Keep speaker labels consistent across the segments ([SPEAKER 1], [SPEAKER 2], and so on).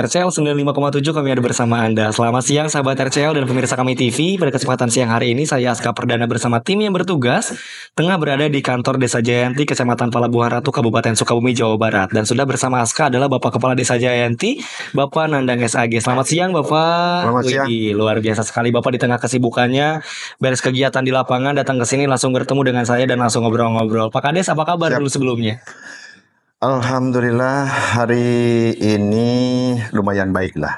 [SPEAKER 1] RCL 95,7 kami ada bersama Anda. Selamat siang sahabat RCL dan pemirsa kami TV. Pada kesempatan siang hari ini saya Aska Perdana bersama tim yang bertugas tengah berada di kantor Desa Jayanti, Kecamatan Palabuhan Ratu, Kabupaten Sukabumi, Jawa Barat. Dan sudah bersama Aska adalah Bapak Kepala Desa Jayanti, Bapak Nandang SAG. Selamat siang Bapak. Selamat siang. Wih, luar biasa sekali Bapak di tengah kesibukannya, beres kegiatan di lapangan, datang ke sini langsung bertemu dengan saya dan langsung ngobrol-ngobrol. Pak Kades apa kabar Siap. dulu sebelumnya?
[SPEAKER 2] Alhamdulillah hari ini lumayan baik lah.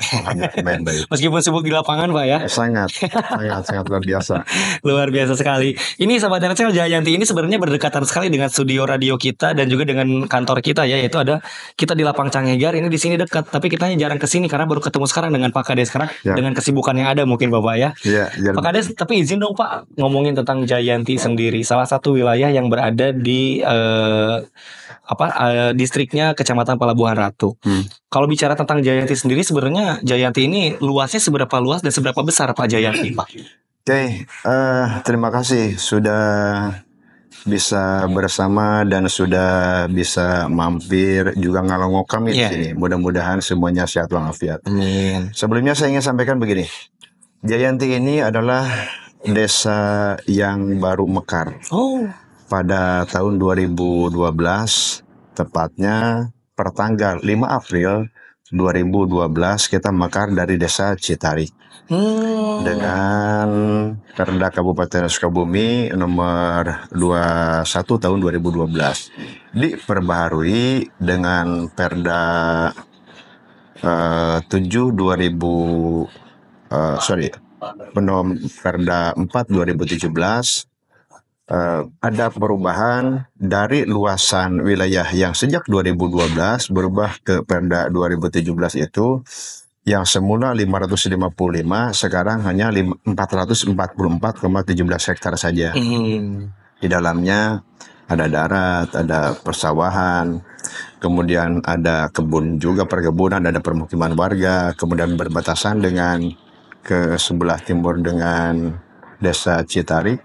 [SPEAKER 2] Lumayan
[SPEAKER 1] baik. Meskipun sibuk di lapangan Pak ya. Sangat, sangat, sangat luar biasa. Luar biasa sekali. Ini sahabat Enersel Jayanti ini sebenarnya berdekatan sekali dengan studio radio kita dan juga dengan kantor kita ya. Yaitu ada kita di Lapang Canggegar ini di sini dekat. Tapi kita jarang ke sini karena baru ketemu sekarang dengan Pak Kades sekarang. Ya. Dengan kesibukan yang ada mungkin Bapak ya. Ya. ya. Pak Kades tapi izin dong Pak ngomongin tentang Jayanti sendiri. Salah satu wilayah yang berada di... Uh, apa uh, distriknya Kecamatan Palabuhan Ratu. Hmm. Kalau bicara tentang Jayanti sendiri sebenarnya Jayanti ini luasnya seberapa luas dan seberapa besar Pak Jayanti, Pak?
[SPEAKER 2] Oke, okay, uh, eh, terima kasih sudah bisa bersama dan sudah bisa mampir juga ngalongo kami yeah. sini. Mudah-mudahan semuanya sehat walafiat. Amin. Sebelumnya saya ingin sampaikan begini. Jayanti ini adalah desa yang baru mekar. Oh. Pada tahun 2012 Tepatnya pertanggal 5 April 2012 kita mekar dari desa Citari hmm. dengan Perda Kabupaten Sukabumi nomor 21 tahun 2012 diperbaharui dengan Perda uh, 7 2000 uh, sorry Penom Perda 4 2017 uh, ada perubahan dari luasan wilayah yang sejak 2012 berubah ke Perda 2017 itu yang semula 555 sekarang hanya 444,17 hektar saja.
[SPEAKER 1] Mm.
[SPEAKER 2] Di dalamnya ada darat, ada persawahan, kemudian ada kebun juga perkebunan, ada permukiman warga, kemudian berbatasan dengan ke sebelah timur dengan desa Citarik,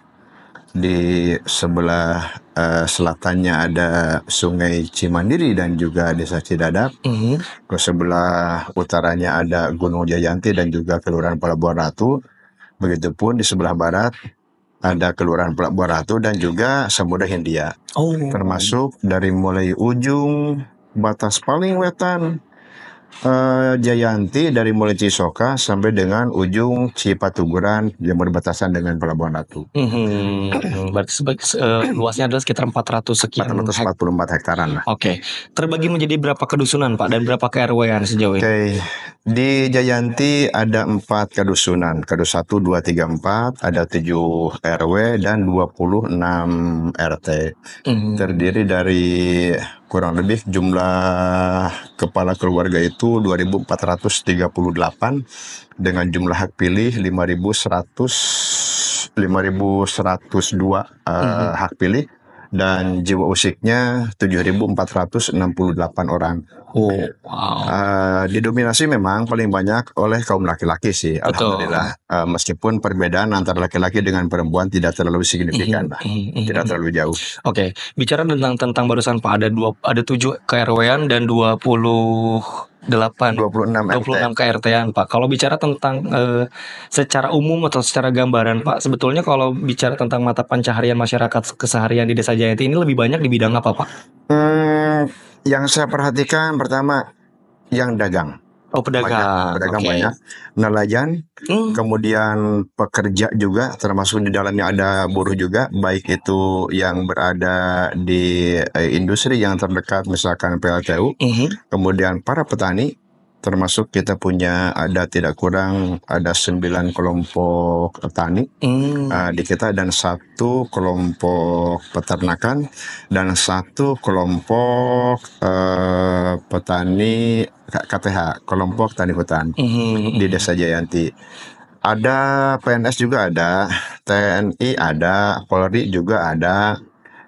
[SPEAKER 2] di sebelah uh, selatannya ada Sungai Cimandiri dan juga Desa Cidadap. Mm-hmm. Ke sebelah utaranya ada Gunung Jayanti dan juga Kelurahan Pelabuhan Ratu. Begitupun di sebelah barat ada Kelurahan Pelabuhan Ratu dan juga Samudra Hindia.
[SPEAKER 1] Oh. Termasuk
[SPEAKER 2] dari mulai ujung batas paling wetan uh, Jayanti dari mulai Cisoka sampai dengan ujung Cipatuguran yang berbatasan dengan Pelabuhan Ratu.
[SPEAKER 1] hmm, hmm. Berarti uh, luasnya adalah sekitar 400 sekian. 444 hektaran lah. Oke. Okay. Terbagi menjadi berapa kedusunan Pak dan berapa ke rw yang sejauh ini? Oke.
[SPEAKER 2] Okay. Di Jayanti ada empat kedusunan. Kedus satu, dua, tiga, empat. Ada tujuh RW dan 26 RT. hmm Terdiri dari kurang lebih jumlah kepala keluarga itu 2438 dengan jumlah hak pilih 5100 5102 uh, mm -hmm. hak pilih dan jiwa usiknya 7.468 orang. Oh, eh, wow. Uh, didominasi memang paling banyak oleh kaum laki-laki sih, Betul. alhamdulillah. Uh, meskipun perbedaan antara laki-laki dengan perempuan tidak terlalu signifikan mm-hmm. lah, mm-hmm. Mm-hmm. tidak terlalu jauh. Oke, okay.
[SPEAKER 1] bicara tentang tentang barusan Pak ada dua ada tujuh kerwean dan dan 20 delapan dua puluh enam dua puluh enam KRT-an Pak. Kalau bicara tentang eh, secara umum atau secara gambaran Pak, sebetulnya kalau bicara tentang mata pencaharian masyarakat keseharian di Desa Jayanti ini lebih banyak di bidang apa Pak?
[SPEAKER 2] Hmm, yang saya perhatikan pertama yang dagang. Oh pedagang, banyak, pedagang okay. banyak, nelayan, hmm. kemudian pekerja juga termasuk di dalamnya ada buruh juga, baik itu yang berada di eh, industri yang terdekat misalkan PLTU, hmm. kemudian para petani, termasuk kita punya ada tidak kurang ada sembilan kelompok petani mm. uh, di kita dan satu kelompok peternakan dan satu kelompok uh, petani KTH kelompok tani hutan mm. di Desa Jayanti ada PNS juga ada TNI ada Polri juga ada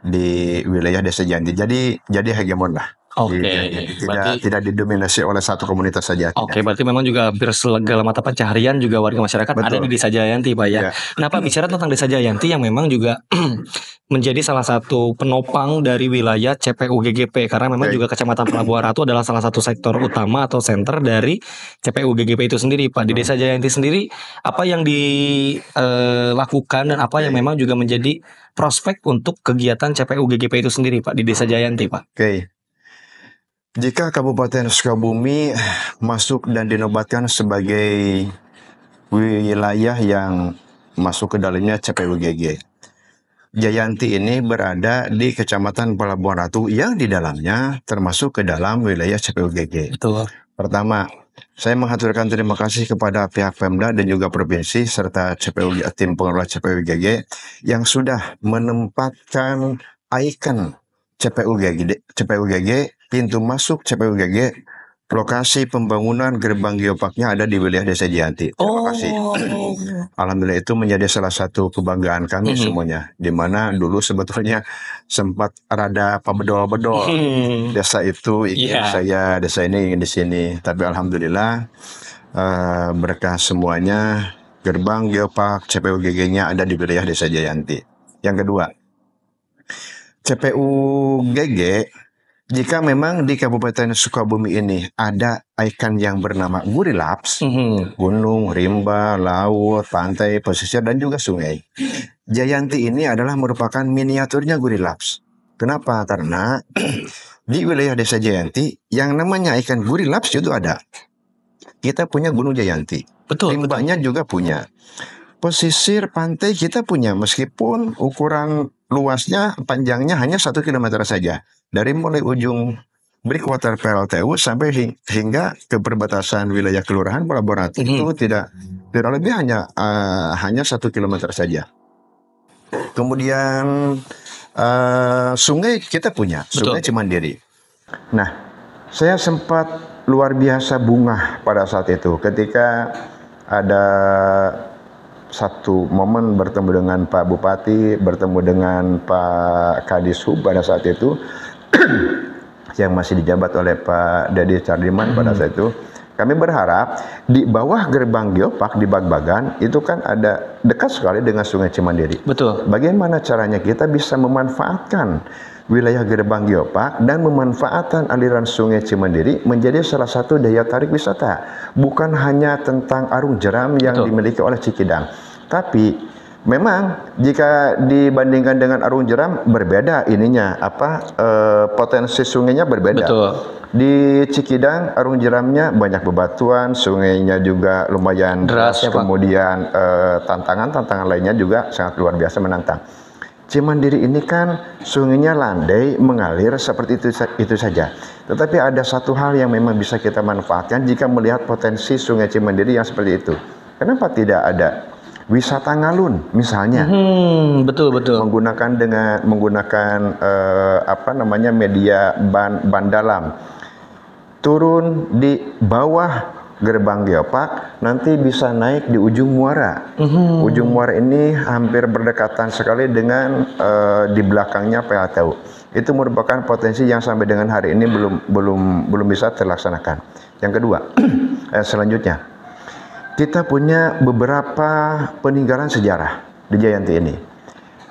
[SPEAKER 2] di wilayah Desa Jayanti jadi jadi hegemon lah Oke. Okay. Iya, iya. iya. tidak, berarti, tidak didominasi oleh satu komunitas
[SPEAKER 1] saja. Oke, okay, berarti memang juga hampir segala mata pencaharian juga warga masyarakat Betul. ada di Desa Jayanti, Pak ya. ya. Nah, Pak bicara tentang Desa Jayanti yang memang juga menjadi salah satu penopang dari wilayah CPUGGP karena memang okay. juga Kecamatan Pelabuhan Ratu adalah salah satu sektor utama atau center dari CPUGGP itu sendiri Pak di hmm. Desa Jayanti sendiri apa yang dilakukan eh, dan apa yang memang juga menjadi prospek untuk kegiatan CPUGGP itu sendiri Pak di Desa Jayanti Pak.
[SPEAKER 2] Oke. Jika Kabupaten Sukabumi masuk dan dinobatkan sebagai wilayah yang masuk ke dalamnya CPUGG Jayanti ini berada di Kecamatan Pelabuhan Ratu yang di dalamnya termasuk ke dalam wilayah CPUGG. Betul. Pertama, saya mengaturkan terima kasih kepada pihak Pemda dan juga provinsi serta CPU tim pengelola CPUGG yang sudah menempatkan ikon CPUGG CPUGG pintu masuk CPUGG lokasi pembangunan gerbang geopaknya ada di wilayah Desa Jianti. Terima oh. kasih. Alhamdulillah itu menjadi salah satu kebanggaan kami mm -hmm. semuanya. Dimana dulu sebetulnya sempat rada pembedol bedol Mm -hmm. Desa itu ingin iya. yeah. saya, desa ini ingin di sini. Tapi alhamdulillah uh, berkah semuanya gerbang geopark CPUGG-nya ada di wilayah Desa Jayanti. Yang kedua, CPUGG jika memang di Kabupaten Sukabumi ini ada ikan yang bernama Gurilaps, mm -hmm. gunung, rimba, laut, pantai, pesisir, dan juga sungai. Jayanti ini adalah merupakan miniaturnya Gurilaps. Kenapa? Karena di wilayah desa Jayanti, yang namanya ikan Gurilaps itu ada. Kita punya Gunung Jayanti. Betul. Rimbanya betul. juga punya. Pesisir pantai kita punya, meskipun ukuran luasnya, panjangnya hanya satu kilometer saja dari mulai ujung Breakwater PLTU sampai hingga ke perbatasan wilayah kelurahan Pelabuhan mm -hmm. itu tidak tidak lebih hanya uh, hanya satu kilometer saja. Kemudian uh, sungai kita punya sungai Cimandiri. Nah, saya sempat luar biasa bunga pada saat itu ketika ada satu momen bertemu dengan Pak Bupati, bertemu dengan Pak Kadis Hub pada saat itu yang masih dijabat oleh Pak Dedi Cardiman hmm. pada saat itu. Kami berharap di bawah gerbang geopark di Bagbagan itu kan ada dekat sekali dengan Sungai Cimandiri. Betul. Bagaimana caranya kita bisa memanfaatkan wilayah gerbang geopark dan memanfaatkan aliran Sungai Cimandiri menjadi salah satu daya tarik wisata, bukan hanya tentang arung jeram yang Betul. dimiliki oleh Cikidang, tapi Memang jika dibandingkan dengan Arung Jeram berbeda ininya apa e, potensi sungainya berbeda. Betul. Di Cikidang Arung Jeramnya banyak bebatuan, sungainya juga lumayan deras, ya, kemudian e, tantangan-tantangan lainnya juga sangat luar biasa menantang. Cimandiri ini kan sungainya landai mengalir seperti itu itu saja. Tetapi ada satu hal yang memang bisa kita manfaatkan jika melihat potensi sungai Cimandiri yang seperti itu. Kenapa tidak ada wisata ngalun misalnya. Hmm, betul betul. Menggunakan dengan menggunakan uh, apa namanya media ban ban dalam. Turun di bawah gerbang geopark nanti bisa naik di ujung muara. hmm Ujung muara ini hampir berdekatan sekali dengan uh, di belakangnya PLTU. Itu merupakan potensi yang sampai dengan hari ini belum belum belum bisa terlaksanakan. Yang kedua, eh, selanjutnya kita punya beberapa peninggalan sejarah di Jayanti ini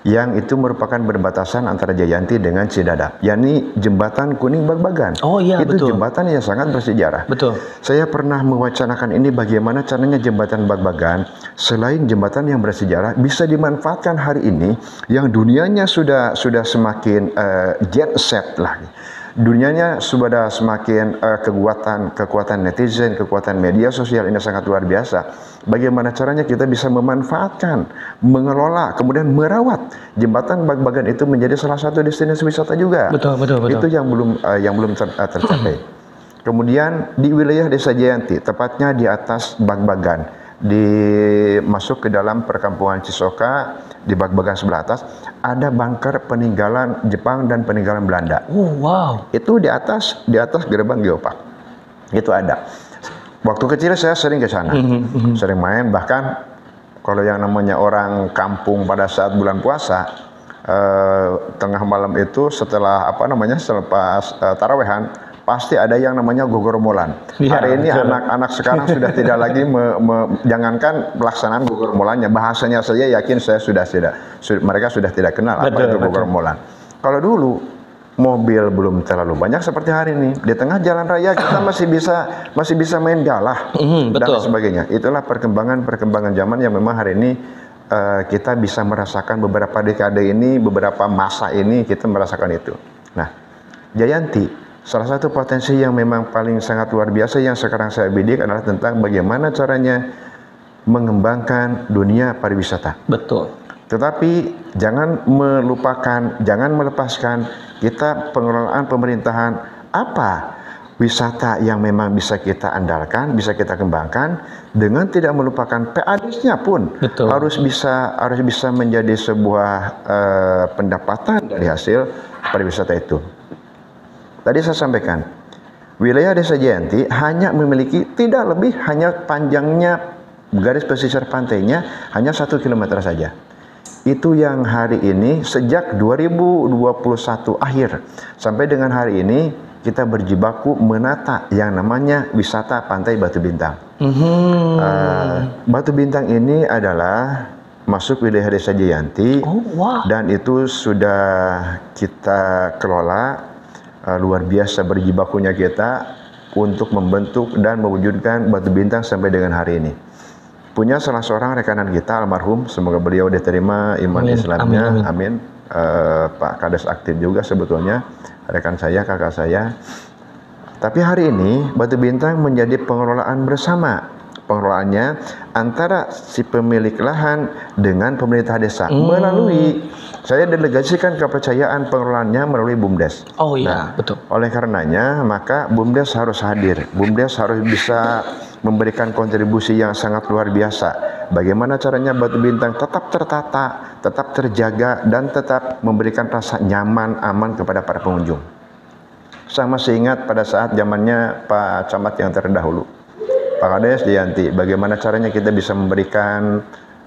[SPEAKER 2] yang itu merupakan berbatasan antara Jayanti dengan Cidadap, yakni jembatan kuning Bagbagan. Oh iya itu betul. jembatan yang sangat bersejarah. Betul. Saya pernah mewacanakan ini bagaimana caranya jembatan Bagbagan selain jembatan yang bersejarah bisa dimanfaatkan hari ini yang dunianya sudah sudah semakin uh, jet set lah dunianya sudah semakin uh, kekuatan kekuatan netizen, kekuatan media sosial ini sangat luar biasa. Bagaimana caranya kita bisa memanfaatkan, mengelola, kemudian merawat jembatan bag itu menjadi salah satu destinasi wisata juga. Betul, betul, betul. Itu yang belum uh, yang belum ter, eh, tercapai. Kemudian di wilayah Desa Jayanti, tepatnya di atas bag di masuk ke dalam perkampungan Cisoka di bag bagas sebelah atas ada bunker peninggalan Jepang dan peninggalan Belanda. Oh, wow. Itu di atas di atas gerbang Geopark. Itu ada. Waktu kecil saya sering ke sana. Mhm, mhm. sering main bahkan kalau yang namanya orang kampung pada saat bulan puasa eh, tengah malam itu setelah apa namanya selepas eh, tarawehan pasti ada yang namanya gogormolan. Ya, Hari ini anak-anak sekarang sudah tidak lagi me, me, jangankan pelaksanaan gogormolannya, bahasanya saja yakin saya sudah tidak su, mereka sudah tidak kenal betul, apa itu gogormolan. Kalau dulu mobil belum terlalu banyak seperti hari ini. Di tengah jalan raya kita masih bisa masih bisa main galah mm, betul. dan sebagainya. Itulah perkembangan-perkembangan zaman yang memang hari ini uh, kita bisa merasakan beberapa dekade ini, beberapa masa ini kita merasakan itu. Nah, Jayanti Salah satu potensi yang memang paling sangat luar biasa yang sekarang saya bidik adalah tentang bagaimana caranya mengembangkan dunia pariwisata. Betul. Tetapi jangan melupakan, jangan melepaskan kita pengelolaan pemerintahan apa wisata yang memang bisa kita andalkan, bisa kita kembangkan dengan tidak melupakan pad nya pun Betul. harus bisa harus bisa menjadi sebuah uh, pendapatan dari hasil pariwisata itu. Tadi saya sampaikan, wilayah desa Jayanti hanya memiliki tidak lebih hanya panjangnya garis pesisir pantainya hanya satu kilometer saja. Itu yang hari ini sejak 2021 akhir sampai dengan hari ini kita berjibaku menata yang namanya wisata pantai Batu Bintang. Mm -hmm. uh, Batu Bintang ini adalah masuk wilayah desa Jayanti oh, wow. dan itu sudah kita kelola luar biasa berjibakunya kita untuk membentuk dan mewujudkan batu bintang sampai dengan hari ini. Punya salah seorang rekanan kita almarhum, semoga beliau diterima iman amin. Islamnya, amin. amin. amin. Uh, Pak Kades aktif juga sebetulnya, rekan saya, kakak saya. Tapi hari ini batu bintang menjadi pengelolaan bersama pengelolaannya antara si pemilik lahan dengan pemerintah desa hmm. melalui saya delegasikan kepercayaan pengelolaannya melalui BUMDes. Oh iya, nah, betul. Oleh karenanya, maka BUMDes harus hadir. BUMDes harus bisa memberikan kontribusi yang sangat luar biasa. Bagaimana caranya Batu Bintang tetap tertata, tetap terjaga, dan tetap memberikan rasa nyaman, aman kepada para pengunjung. Sama seingat pada saat zamannya Pak Camat yang terdahulu. Pak Kades Dianti, bagaimana caranya kita bisa memberikan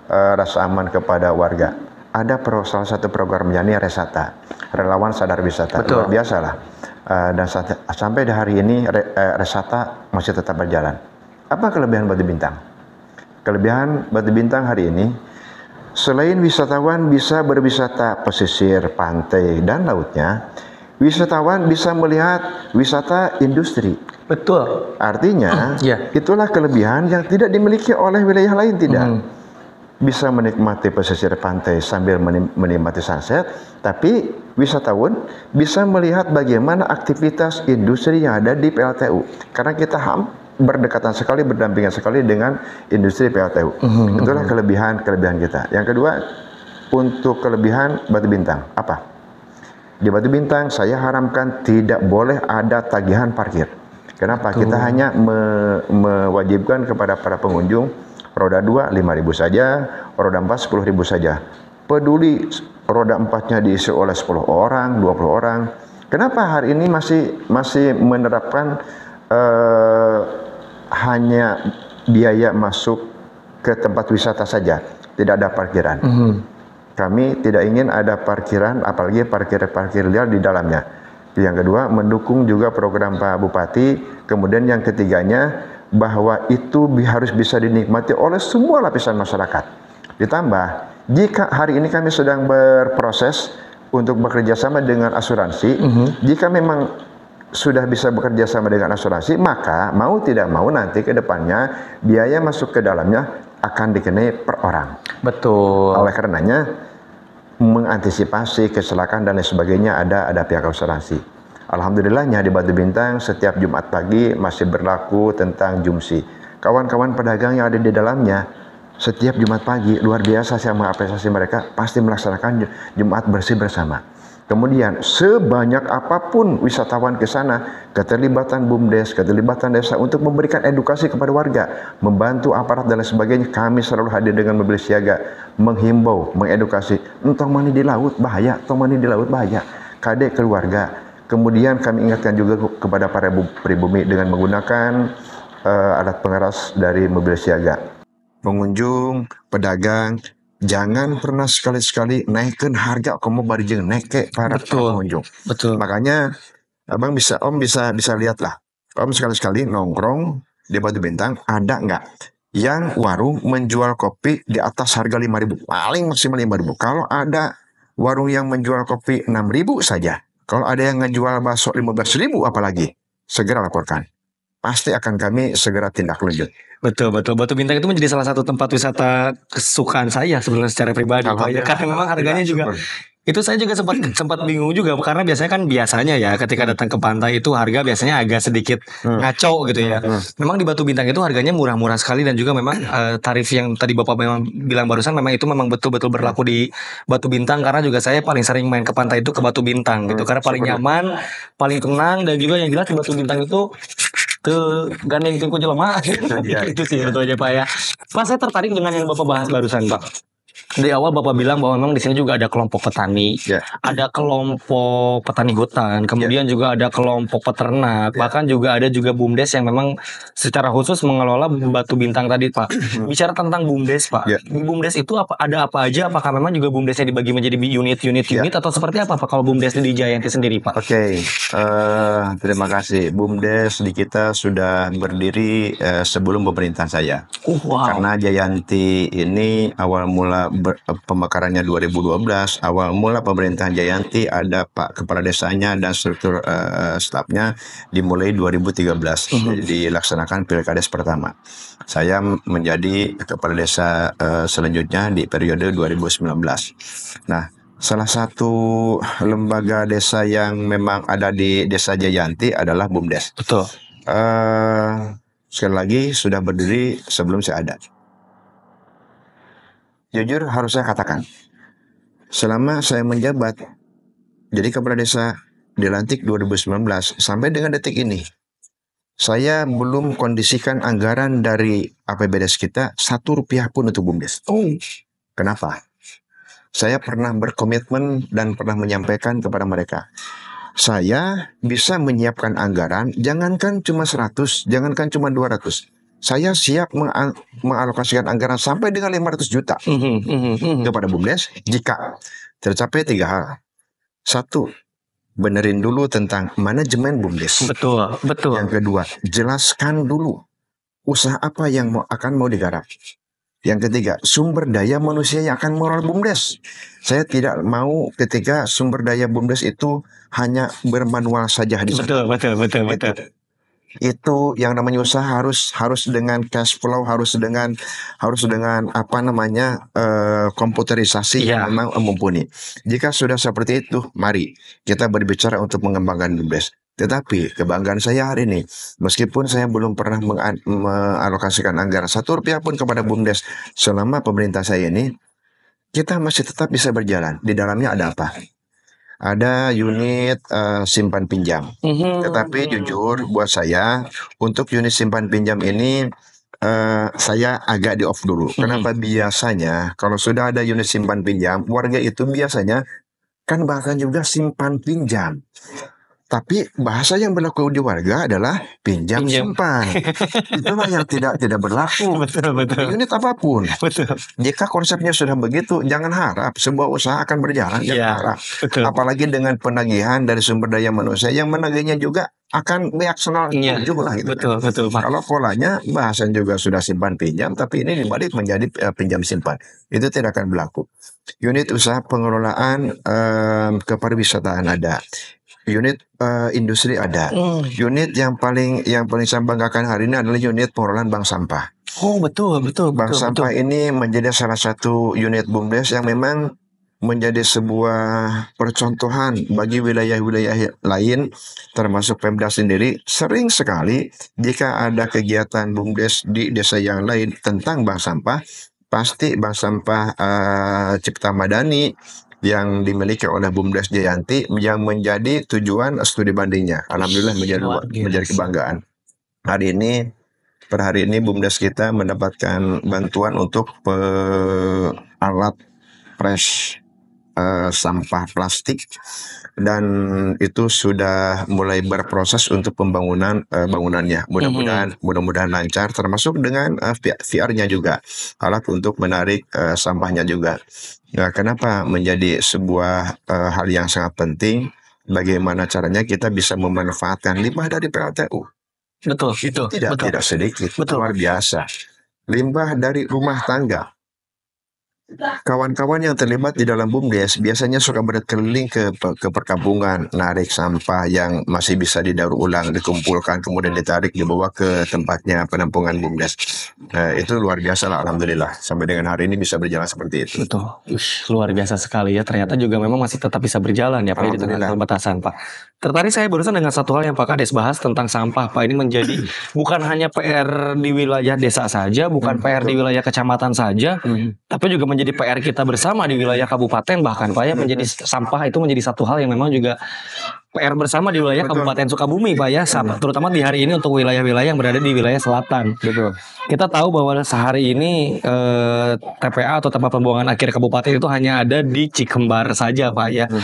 [SPEAKER 2] uh, rasa aman kepada warga ada pro, salah satu program Jani Resata, relawan sadar wisata. Betul. Luar biasa lah. Uh, dan saat, sampai di hari ini re, uh, Resata masih tetap berjalan. Apa kelebihan Batu Bintang? Kelebihan Batu Bintang hari ini selain wisatawan bisa berwisata pesisir, pantai dan lautnya, wisatawan bisa melihat wisata industri. Betul. Artinya, yeah. itulah kelebihan yang tidak dimiliki oleh wilayah lain tidak. Mm -hmm bisa menikmati pesisir pantai sambil menikmati sunset, tapi wisatawan bisa melihat bagaimana aktivitas industri yang ada di PLTU. Karena kita ham berdekatan sekali, berdampingan sekali dengan industri PLTU. Mhm, mhm. Itulah kelebihan-kelebihan kita. Yang kedua, untuk kelebihan Batu Bintang, apa? Di Batu Bintang saya haramkan tidak boleh ada tagihan parkir. Kenapa? Tuh. Kita hanya me mewajibkan kepada para pengunjung roda 2 5000 saja, roda 4 10000 saja. Peduli roda 4-nya diisi oleh 10 orang, 20 orang. Kenapa hari ini masih masih menerapkan uh, hanya biaya masuk ke tempat wisata saja, tidak ada parkiran. Mm -hmm. Kami tidak ingin ada parkiran, apalagi parkir-parkir liar di dalamnya. Yang kedua, mendukung juga program Pak Bupati. Kemudian yang ketiganya, bahwa itu harus bisa dinikmati oleh semua lapisan masyarakat. Ditambah, jika hari ini kami sedang berproses untuk bekerja sama dengan asuransi, mm -hmm. jika memang sudah bisa bekerja sama dengan asuransi, maka mau tidak mau nanti ke depannya biaya masuk ke dalamnya akan dikenai per orang.
[SPEAKER 1] Betul.
[SPEAKER 2] Oleh karenanya mengantisipasi kecelakaan dan lain sebagainya ada ada pihak asuransi. Alhamdulillahnya di Batu Bintang setiap Jumat pagi masih berlaku tentang jumsi. Kawan-kawan pedagang yang ada di dalamnya setiap Jumat pagi luar biasa saya mengapresiasi mereka pasti melaksanakan Jumat bersih bersama. Kemudian sebanyak apapun wisatawan ke sana, keterlibatan BUMDes, keterlibatan desa untuk memberikan edukasi kepada warga, membantu aparat dan lain sebagainya, kami selalu hadir dengan mobil siaga, menghimbau, mengedukasi, entah mani di laut bahaya, entah mani di laut bahaya, kade keluarga, Kemudian kami ingatkan juga kepada para pribumi dengan menggunakan uh, alat pengeras dari mobil siaga. Pengunjung, pedagang, jangan pernah sekali-sekali naikkan harga kamu bari naik neke para Betul. pengunjung. Betul. Makanya Abang bisa Om bisa bisa lihat lah. Om sekali-sekali nongkrong di Batu Bintang ada nggak yang warung menjual kopi di atas harga 5000 paling maksimal 5000 kalau ada warung yang menjual kopi 6000 saja kalau ada yang ngejual bakso 15 ribu apalagi, segera laporkan. Pasti akan kami segera tindak lanjut.
[SPEAKER 1] Betul, betul. Batu Bintang itu menjadi salah satu tempat wisata kesukaan saya sebenarnya secara pribadi. ya. Karena memang harganya juga itu saya juga sempat hmm. sempat bingung juga karena biasanya kan biasanya ya ketika datang ke pantai itu harga biasanya agak sedikit hmm. ngaco gitu ya. Hmm. Memang di Batu Bintang itu harganya murah-murah sekali dan juga memang uh, tarif yang tadi Bapak memang bilang barusan memang itu memang betul-betul berlaku di Batu Bintang karena juga saya paling sering main ke pantai itu ke Batu Bintang gitu hmm, karena paling nyaman, paling tenang dan juga yang jelas di Batu Bintang itu tuh gandeng tungku jelema gitu sih betul aja Pak ya. Pak saya tertarik dengan yang Bapak bahas barusan Pak di awal Bapak bilang bahwa memang di sini juga ada kelompok petani, yeah. ada kelompok petani hutan, kemudian yeah. juga ada kelompok peternak, yeah. bahkan juga ada juga bumdes yang memang secara khusus mengelola batu bintang tadi, Pak. Hmm. Bicara tentang bumdes, Pak. Yeah. Bumdes itu apa ada apa aja? Apakah memang juga bumdesnya dibagi menjadi unit-unit yeah. unit atau seperti apa Pak kalau bumdes di Jayanti sendiri, Pak? Oke. Okay.
[SPEAKER 2] Uh, eh, terima kasih. Bumdes di kita sudah berdiri uh, sebelum pemerintahan saya. Oh, wow. Karena Jayanti ini awal mula pemekarannya 2012 awal mula pemerintahan Jayanti ada Pak kepala desanya dan struktur uh, stafnya dimulai 2013 mm -hmm. dilaksanakan pilkades pertama. Saya menjadi kepala desa uh, selanjutnya di periode 2019. Nah, salah satu lembaga desa yang memang ada di Desa Jayanti adalah BUMDes. Betul. Uh, sekali lagi sudah berdiri sebelum saya ada. Jujur harus saya katakan, selama saya menjabat jadi kepala desa dilantik 2019 sampai dengan detik ini, saya belum kondisikan anggaran dari APBD kita satu rupiah pun untuk BUMDes. Oh. Kenapa? Saya pernah berkomitmen dan pernah menyampaikan kepada mereka, saya bisa menyiapkan anggaran, jangankan cuma 100, jangankan cuma 200 saya siap mengalokasikan anggaran sampai dengan 500 juta mm-hmm. kepada BUMDes jika tercapai tiga hal. Satu, benerin dulu tentang manajemen BUMDes. Betul, betul. Yang kedua, jelaskan dulu usaha apa yang mau, akan mau digarap. Yang ketiga, sumber daya manusia yang akan mengelola BUMDes. Saya tidak mau ketika sumber daya BUMDes itu hanya bermanual saja di sana. Betul,
[SPEAKER 1] betul, betul, betul
[SPEAKER 2] itu yang namanya usaha harus harus dengan cash flow harus dengan harus dengan apa namanya uh, komputerisasi yeah. yang iya. memang eh, mumpuni. Jika sudah seperti itu, mari kita berbicara untuk mengembangkan Dubes. Tetapi kebanggaan saya hari ini, meskipun saya belum pernah mengalokasikan anggaran satu rupiah pun kepada BUMDes selama pemerintah saya ini, kita masih tetap bisa berjalan. Di dalamnya ada apa? ada unit uh, simpan pinjam. Mm-hmm. Tetapi jujur buat saya untuk unit simpan pinjam ini uh, saya agak di off dulu. Mm-hmm. Kenapa biasanya kalau sudah ada unit simpan pinjam warga itu biasanya kan bahkan juga simpan pinjam tapi bahasa yang berlaku di warga adalah pinjam, pinjam. simpan. Itulah yang tidak tidak berlaku betul, betul. di unit apapun. Betul. Jika konsepnya sudah begitu, jangan harap sebuah usaha akan berjalan. ya, harap. Betul. Apalagi dengan penagihan dari sumber daya manusia yang menagihnya juga akan reaksional ya, gitu kan. betul, kan. betul, Pak. Kalau polanya bahasa juga sudah simpan pinjam tapi ini dibalik menjadi uh, pinjam simpan. Itu tidak akan berlaku. Unit usaha pengelolaan um, eh, kepariwisataan ada unit uh, industri ada. Hmm. Unit yang paling yang paling saya banggakan hari ini adalah unit pengolahan bank sampah. Oh betul betul. Bank betul, sampah betul. ini menjadi salah satu unit bumdes yang memang menjadi sebuah percontohan bagi wilayah-wilayah lain termasuk Pemda sendiri sering sekali jika ada kegiatan BUMDes di desa yang lain tentang bank sampah pasti bank sampah uh, Cipta Madani yang dimiliki oleh Bumdes Jayanti yang menjadi tujuan studi bandingnya. Alhamdulillah menjadi menjadi kebanggaan. Hari ini per hari ini Bumdes kita mendapatkan bantuan untuk alat press Eh, sampah plastik dan itu sudah mulai berproses untuk pembangunan uh, bangunannya. Mhm. Mudah-mudahan mm-hmm. mudah-mudahan lancar termasuk dengan uh, eh, VR-nya juga alat untuk menarik uh, sampahnya juga. nah, kenapa menjadi sebuah uh, hal yang sangat penting? Bagaimana caranya kita bisa memanfaatkan limbah dari PLTU?
[SPEAKER 1] Betul, itu tidak betul. tidak
[SPEAKER 2] sedikit, betul. luar biasa. Limbah dari rumah tangga Kawan-kawan yang terlibat di dalam BUMDes biasanya suka berkeliling ke, ke perkampungan, narik sampah yang masih bisa didaur ulang, dikumpulkan, kemudian ditarik, dibawa ke tempatnya penampungan BUMDes. Nah, itu luar biasa lah, Alhamdulillah. Sampai dengan hari ini bisa berjalan seperti itu.
[SPEAKER 1] Betul. Ush, luar biasa sekali ya. Ternyata juga memang masih tetap bisa berjalan ya Pak ya, di tengah pembatasan Pak. Tertarik saya barusan dengan satu hal yang Pak Kades bahas tentang sampah Pak. Ini menjadi bukan hanya PR di wilayah desa saja, bukan hmm, PR di wilayah kecamatan saja, hmm. tapi juga menjadi menjadi PR kita bersama di wilayah kabupaten bahkan Pak ya menjadi sampah itu menjadi satu hal yang memang juga PR bersama di wilayah Betul. Kabupaten Sukabumi Pak ya sama, terutama di hari ini untuk wilayah-wilayah yang berada di wilayah selatan. Betul. Kita tahu bahwa sehari ini eh, TPA atau tempat pembuangan akhir kabupaten itu hanya ada di Cikembar saja Pak ya. Hmm.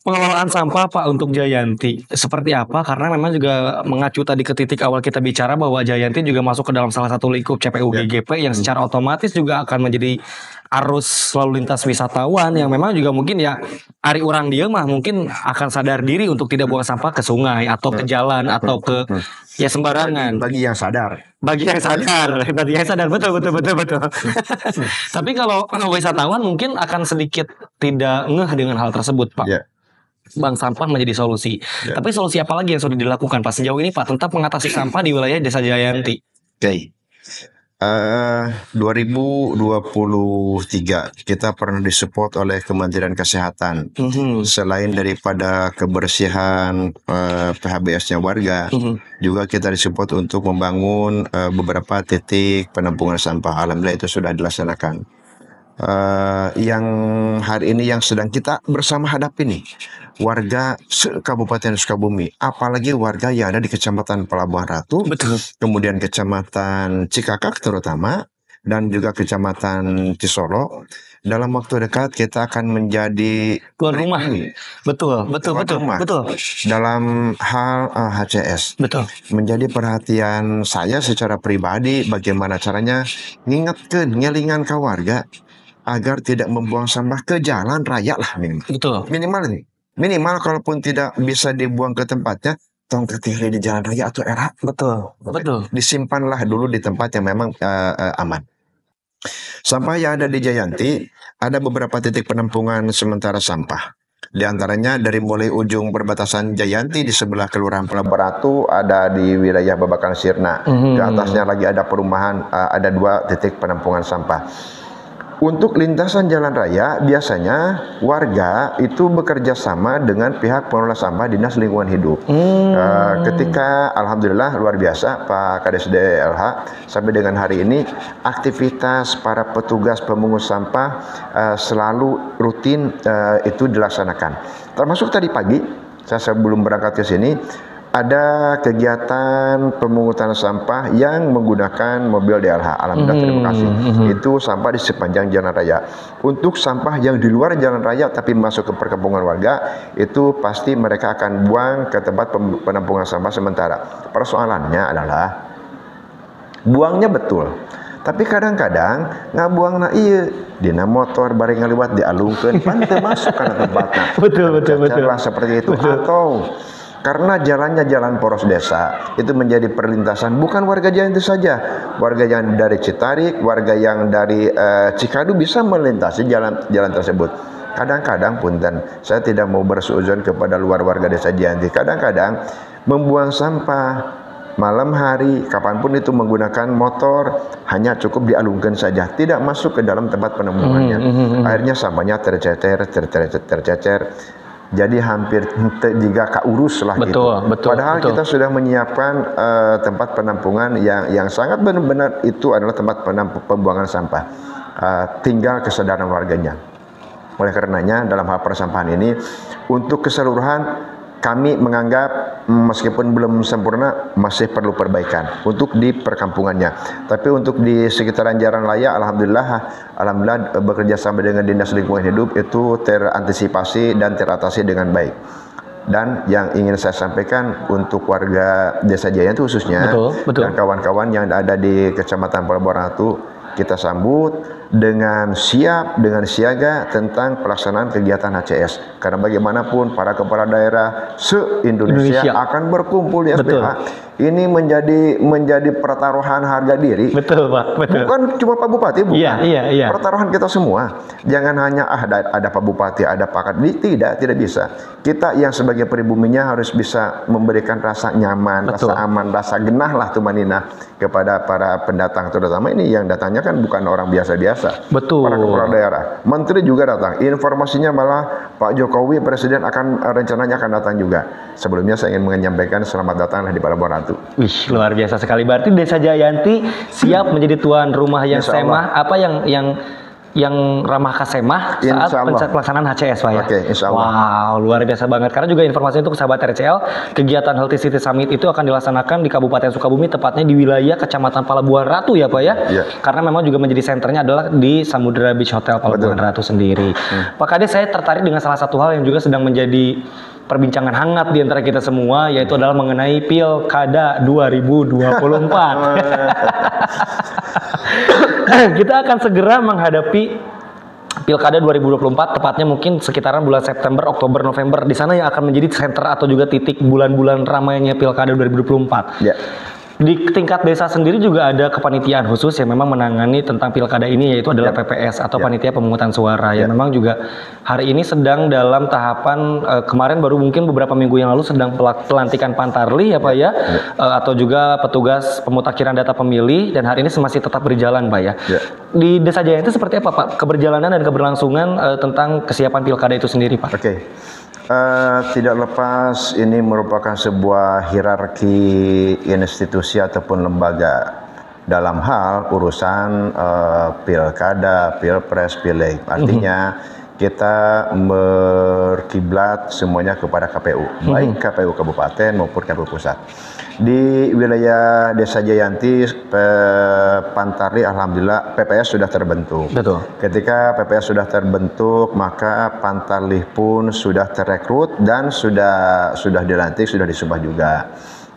[SPEAKER 1] pengelolaan sampah Pak untuk Jayanti seperti apa? Karena memang juga mengacu tadi ke titik awal kita bicara bahwa Jayanti juga masuk ke dalam salah satu lingkup CPUGGP ya. yang hmm. secara otomatis juga akan menjadi arus lalu lintas wisatawan yang memang juga mungkin ya hari orang dia mah mungkin akan sadar diri untuk tidak buang sampah ke sungai atau ke jalan atau ke ya sembarangan bagi yang sadar bagi yang sadar bagi yang sadar betul betul betul betul tapi kalau wisatawan mungkin akan sedikit tidak ngeh dengan hal tersebut pak yeah Bang sampah menjadi solusi. Yeah. Tapi solusi apa lagi yang sudah dilakukan Pak sejauh ini Pak tentang mengatasi sampah di wilayah Desa Jayanti? Oke. Okay.
[SPEAKER 2] Eh, uh, 2023 kita pernah disupport oleh Kementerian Kesehatan. Mm -hmm. Selain daripada kebersihan uh, eh, PHBS-nya warga, mm -hmm. juga kita disupport untuk membangun uh, beberapa titik penampungan sampah. Alhamdulillah itu sudah dilaksanakan. Eh, yang hari ini yang sedang kita bersama hadapi nih warga Kabupaten Sukabumi, apalagi warga yang ada di Kecamatan Pelabuhan Ratu, Betul. kemudian Kecamatan Cikakak terutama dan juga Kecamatan Cisolo. Dalam waktu dekat kita akan menjadi tuan rumah. Ini. Betul, betul, betul, rumah. betul. Dalam hal uh, eh, HCS. Betul. Menjadi perhatian saya secara pribadi bagaimana caranya ngingetkan, ngelingan ke warga agar tidak membuang sampah ke jalan raya lah minimal. Betul. Minimal nih. Minimal kalaupun tidak bisa dibuang ke tempatnya, tong ketiri di jalan raya atau era. Betul. Betul. Disimpanlah dulu di tempat yang memang uh, uh, aman. Sampah yang ada di Jayanti, ada beberapa titik penampungan sementara sampah. Di antaranya dari mulai ujung perbatasan Jayanti di sebelah Kelurahan Pelabaratu ada di wilayah Babakan Sirna. Mm -hmm. Di mhm. atasnya lagi ada perumahan, uh, ada dua titik penampungan sampah. Untuk lintasan jalan raya, biasanya warga itu bekerja sama dengan pihak pengelola sampah Dinas Lingkungan Hidup. Hmm. Uh, ketika alhamdulillah luar biasa Pak Kades DLH sampai dengan hari ini aktivitas para petugas pemungut sampah uh, selalu rutin uh, itu dilaksanakan. Termasuk tadi pagi saya sebelum berangkat ke sini ada kegiatan pemungutan sampah yang menggunakan mobil DLH. Alhamdulillah hmm, terima kasih. Hmm, hmm. Itu sampah di sepanjang jalan raya. Untuk sampah yang di luar jalan raya tapi masuk ke perkampungan warga, itu pasti mereka akan buang ke tempat penampungan sampah sementara. Persoalannya adalah buangnya betul. Tapi kadang-kadang nggak buang nah iya dina motor bareng ngaliwat dialungkan pantai masuk karena tempatnya. betul betul betul. betul. seperti itu betul. atau karena jalannya jalan poros desa itu menjadi perlintasan bukan warga jalan itu saja, warga yang dari Citarik, warga yang dari uh, Cikadu bisa melintasi jalan jalan tersebut. Kadang-kadang pun dan saya tidak mau bersujud kepada luar warga desa Janti. Kadang-kadang membuang sampah malam hari kapanpun itu menggunakan motor hanya cukup dialungkan saja tidak masuk ke dalam tempat penemuannya mm -hmm. hmm, hmm, hmm. akhirnya sampahnya tercecer tercecer tercecer jadi hampir tiga kak urus lah gitu. betul, gitu. Betul, Padahal betul. kita sudah menyiapkan uh, tempat penampungan yang yang sangat benar-benar itu adalah tempat penampung, pembuangan sampah. Uh, tinggal kesadaran warganya. Oleh karenanya dalam hal persampahan ini untuk keseluruhan kami menganggap mm, meskipun belum sempurna masih perlu perbaikan untuk di perkampungannya. Tapi untuk di sekitaran jalan Raya, alhamdulillah, alhamdulillah e, bekerja sama dengan dinas lingkungan hidup itu terantisipasi dan teratasi dengan baik. Dan yang ingin saya sampaikan untuk warga Desa Jaya itu khususnya betul, betul. dan kawan-kawan yang ada di Kecamatan Pelabuhan Ratu kita sambut dengan siap, dengan siaga tentang pelaksanaan kegiatan HCS. Karena bagaimanapun para kepala daerah se-Indonesia akan berkumpul di SPH. Ini menjadi menjadi pertaruhan harga diri. Betul, Pak. Betul. Bukan cuma Pak Bupati, bukan. Iya, iya, iya. Pertaruhan kita semua. Jangan hanya ah ada, ada Pak Bupati, ada Pak Kadri, tidak, tidak bisa. Kita yang sebagai pribuminya harus bisa memberikan rasa nyaman, Betul. rasa aman, rasa genah lah tumanina kepada para pendatang terutama ini yang datangnya kan bukan orang biasa-biasa biasa. Betul. Para kepala daerah. Menteri juga datang. Informasinya malah Pak Jokowi Presiden akan eh, rencananya akan datang juga. Sebelumnya saya ingin menyampaikan selamat datang di Palembang Ratu.
[SPEAKER 1] Wih, luar biasa sekali. Berarti Desa Jayanti siap menjadi tuan rumah yang semah. Apa yang yang yang ramah kasemah ya, saat pelaksanaan HCS Pak ya. Oke, okay, insyaallah. Wow, luar biasa banget. Karena juga informasinya untuk sahabat RCL, kegiatan Healthy City Summit itu akan dilaksanakan di Kabupaten Sukabumi, tepatnya di wilayah Kecamatan Palabuhan Ratu ya Pak ya. Yeah. Karena memang juga menjadi senternya adalah di Samudera Beach Hotel Palabuhan Ratu sendiri. Hmm. Pak Kade, saya tertarik dengan salah satu hal yang juga sedang menjadi perbincangan hangat di antara kita semua yaitu adalah mengenai Pilkada 2024. kita akan segera menghadapi Pilkada 2024 tepatnya mungkin sekitaran bulan September, Oktober, November di sana yang akan menjadi center atau juga titik bulan-bulan ramainya Pilkada 2024. Ya di tingkat desa sendiri juga ada kepanitiaan khusus yang memang menangani tentang pilkada ini yaitu adalah ya. PPS atau ya. panitia pemungutan suara ya. yang memang juga hari ini sedang dalam tahapan uh, kemarin baru mungkin beberapa minggu yang lalu sedang pelantikan pantarli ya Pak ya, ya. Uh, atau juga petugas pemutakhiran data pemilih dan hari ini masih tetap berjalan Pak ya. ya. Di Desa Jaya itu seperti apa Pak keberjalanan dan keberlangsungan uh, tentang kesiapan pilkada itu sendiri Pak? Oke.
[SPEAKER 2] Uh, tidak lepas ini merupakan sebuah hierarki institusi ataupun lembaga dalam hal urusan uh, pilkada, pilpres, pileg. Artinya mm -hmm kita berkiblat semuanya kepada KPU, mhm. baik KPU kabupaten maupun KPU pusat. Di wilayah Desa Jayanti, Pantari, alhamdulillah PPS sudah terbentuk. Betul. Ketika PPS sudah terbentuk, maka Pantarli pun sudah terekrut dan sudah sudah dilantik, sudah disumpah juga.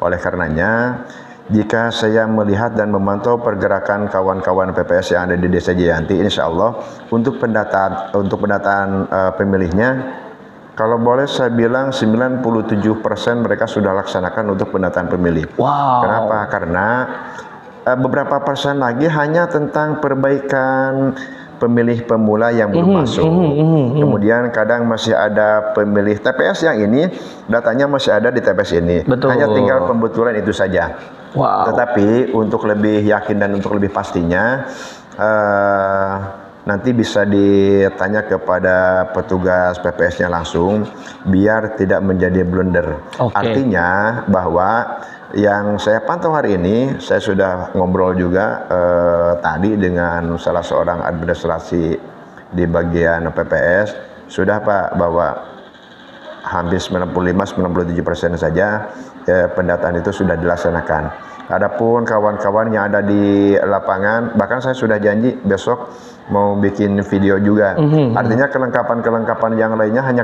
[SPEAKER 2] Oleh karenanya jika saya melihat dan memantau pergerakan kawan-kawan PPS yang ada di Desa Jayanti, insya Allah untuk pendataan untuk pendataan uh, pemilihnya, kalau boleh saya bilang 97% mereka sudah laksanakan untuk pendataan pemilih. Wow. Kenapa? Karena uh, beberapa persen lagi hanya tentang perbaikan pemilih pemula yang belum mm -hmm, masuk. Mm -hmm, mm -hmm. Kemudian kadang masih ada pemilih TPS yang ini datanya masih ada di TPS ini. Betul. Hanya tinggal pembetulan itu saja. Wow. Tetapi untuk lebih yakin dan untuk lebih pastinya uh, nanti bisa ditanya kepada petugas PPS-nya langsung biar tidak menjadi blunder. Okay. Artinya bahwa yang saya pantau hari ini, saya sudah ngobrol juga uh, tadi dengan salah seorang administrasi di bagian PPS, sudah Pak bahwa hampir 95-97 persen saja eh, pendataan itu sudah dilaksanakan. Adapun kawan-kawan yang ada di lapangan, bahkan saya sudah janji besok mau bikin video juga. Mm-hmm. Artinya kelengkapan-kelengkapan yang lainnya hanya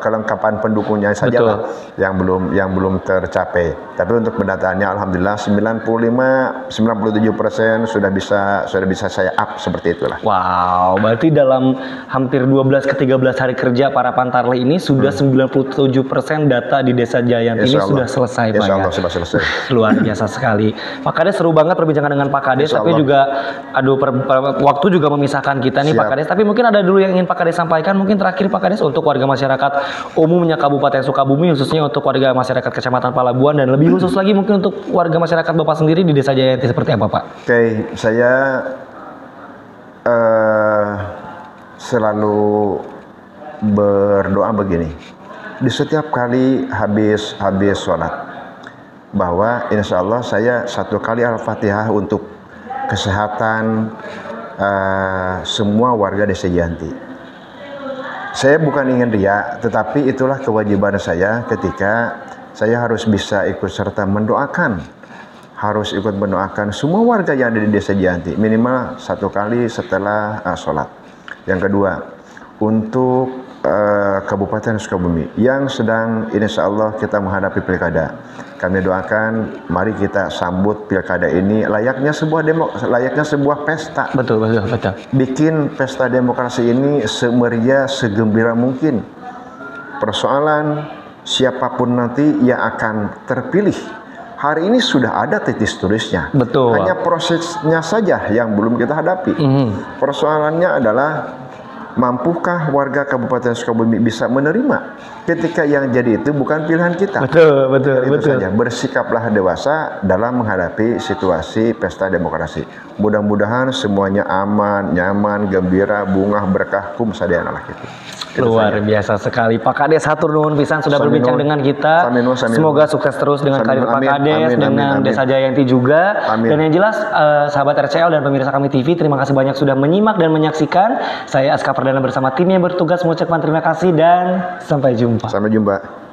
[SPEAKER 2] kelengkapan pendukungnya saja lah yang belum yang belum tercapai. Tapi untuk pendataannya alhamdulillah 95 97% sudah bisa sudah bisa saya up seperti itulah.
[SPEAKER 1] Wow, berarti dalam hampir 12 ke 13 hari kerja para pantarle ini sudah hmm. 97% data di Desa Jayanti ini sudah selesai Insya Pak. Allah, ya? sudah selesai. Luar biasa sekali. Pak Kades seru banget perbincangan dengan Pak Kades tapi juga aduh per, per, waktu juga memisah memisahkan kita nih Siap. Pak Kades. Tapi mungkin ada dulu yang ingin Pak Kades sampaikan. Mungkin terakhir Pak Kades untuk warga masyarakat umumnya Kabupaten Sukabumi khususnya untuk warga masyarakat Kecamatan Palabuhan dan lebih khusus lagi mungkin untuk warga masyarakat Bapak sendiri di Desa Jayanti seperti apa Pak?
[SPEAKER 2] Oke, okay, saya uh, selalu berdoa begini. Di setiap kali habis habis sholat, bahwa insya Allah saya satu kali Al-Fatihah untuk kesehatan, uh, semua warga Desa Janti. Saya bukan ingin riak, tetapi itulah kewajiban saya ketika saya harus bisa ikut serta mendoakan harus ikut mendoakan semua warga yang ada di desa Janti minimal satu kali setelah uh, sholat. Yang kedua, untuk Eh, Kabupaten Sukabumi yang sedang insya Allah kita menghadapi pilkada. Kami doakan, mari kita sambut pilkada ini layaknya sebuah demo, layaknya sebuah pesta. Betul, betul, betul. Bikin pesta demokrasi ini semeria, segembira mungkin. Persoalan siapapun nanti yang akan terpilih hari ini sudah ada titis turisnya. Betul. Hanya prosesnya saja yang belum kita hadapi. Mm -hmm. Persoalannya adalah mampukah warga Kabupaten Sukabumi bisa menerima ketika yang jadi itu bukan pilihan kita. Betul, betul, itu betul. saja. Bersikaplah dewasa dalam menghadapi situasi pesta demokrasi. Mudah-mudahan semuanya aman, nyaman, gembira, bunga berkah kum sadayana lah gitu.
[SPEAKER 1] Gitu Luar biasa sekali. Pak Kades satu nuhun pisan sudah samin berbincang dengan kita. Semoga sukses terus dengan karir Pak Kades amin, dengan amin. Desa Jayanti juga. Amin. Dan yang jelas uh, sahabat RCL dan pemirsa kami TV, terima kasih banyak sudah menyimak dan menyaksikan. Saya Aska Perdana bersama tim yang bertugas mengucapkan terima kasih dan sampai jumpa. Sampai jumpa.